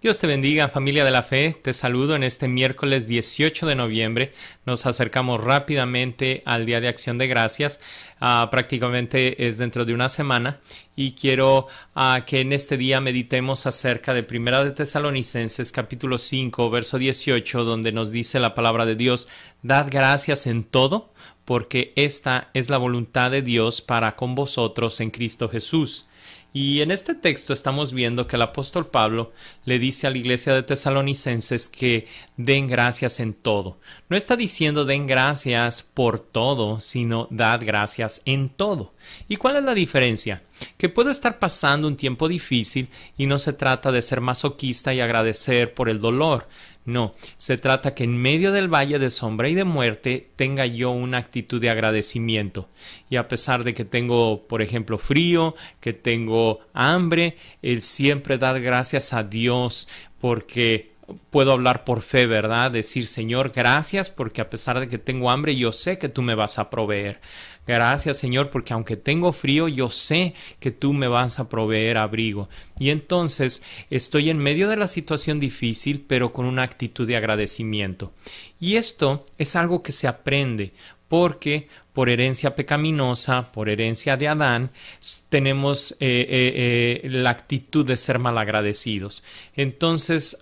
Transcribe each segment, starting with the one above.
Dios te bendiga familia de la fe, te saludo en este miércoles 18 de noviembre, nos acercamos rápidamente al Día de Acción de Gracias, ah, prácticamente es dentro de una semana y quiero ah, que en este día meditemos acerca de Primera de Tesalonicenses capítulo 5 verso 18 donde nos dice la palabra de Dios, dad gracias en todo porque esta es la voluntad de Dios para con vosotros en Cristo Jesús. Y en este texto estamos viendo que el apóstol Pablo le dice a la iglesia de tesalonicenses que den gracias en todo. No está diciendo den gracias por todo, sino dad gracias en todo. ¿Y cuál es la diferencia? Que puedo estar pasando un tiempo difícil y no se trata de ser masoquista y agradecer por el dolor. No, se trata que en medio del valle de sombra y de muerte tenga yo una actitud de agradecimiento. Y a pesar de que tengo, por ejemplo, frío, que tengo hambre, el siempre dar gracias a Dios porque puedo hablar por fe, ¿verdad? Decir, Señor, gracias porque a pesar de que tengo hambre, yo sé que tú me vas a proveer. Gracias, Señor, porque aunque tengo frío, yo sé que tú me vas a proveer abrigo. Y entonces estoy en medio de la situación difícil, pero con una actitud de agradecimiento. Y esto es algo que se aprende, porque por herencia pecaminosa, por herencia de Adán, tenemos eh, eh, eh, la actitud de ser malagradecidos. Entonces,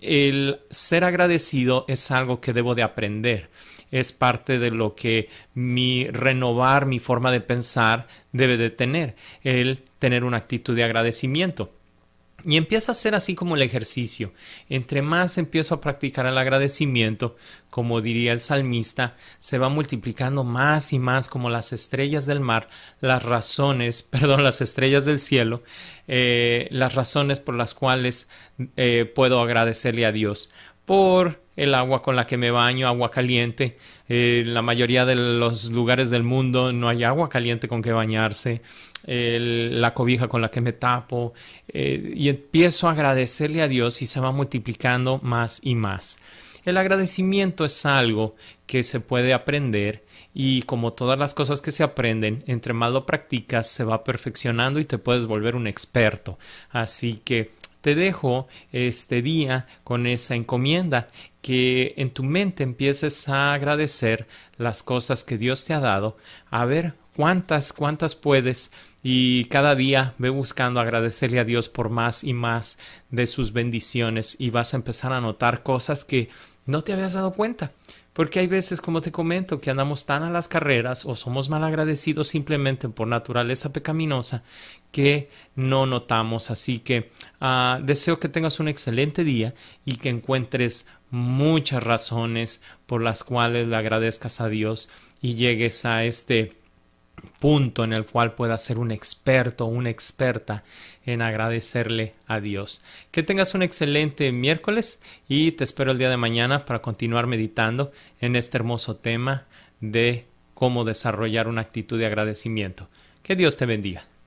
el ser agradecido es algo que debo de aprender. Es parte de lo que mi renovar, mi forma de pensar debe de tener, el tener una actitud de agradecimiento. Y empieza a ser así como el ejercicio. Entre más empiezo a practicar el agradecimiento, como diría el salmista, se va multiplicando más y más como las estrellas del mar, las razones, perdón, las estrellas del cielo, eh, las razones por las cuales eh, puedo agradecerle a Dios por el agua con la que me baño, agua caliente. Eh, la mayoría de los lugares del mundo no hay agua caliente con que bañarse, la cobija con la que me tapo. Eh, y empiezo a agradecerle a Dios y se va multiplicando más y más. El agradecimiento es algo que se puede aprender y como todas las cosas que se aprenden, entre más lo practicas, se va perfeccionando y te puedes volver un experto. Así que te dejo este día con esa encomienda, que en tu mente empieces a agradecer las cosas que Dios te ha dado, a ver cuántas, cuántas puedes y cada día ve buscando agradecerle a Dios por más y más de sus bendiciones y vas a empezar a notar cosas que no te habías dado cuenta. Porque hay veces, como te comento, que andamos tan a las carreras o somos mal agradecidos simplemente por naturaleza pecaminosa que no notamos. Así que ah, deseo que tengas un excelente día y que encuentres muchas razones por las cuales le agradezcas a Dios y llegues a este punto en el cual puedas ser un experto o una experta en agradecerle a Dios. Que tengas un excelente miércoles y te espero el día de mañana para continuar meditando en este hermoso tema de cómo desarrollar una actitud de agradecimiento. Que Dios te bendiga.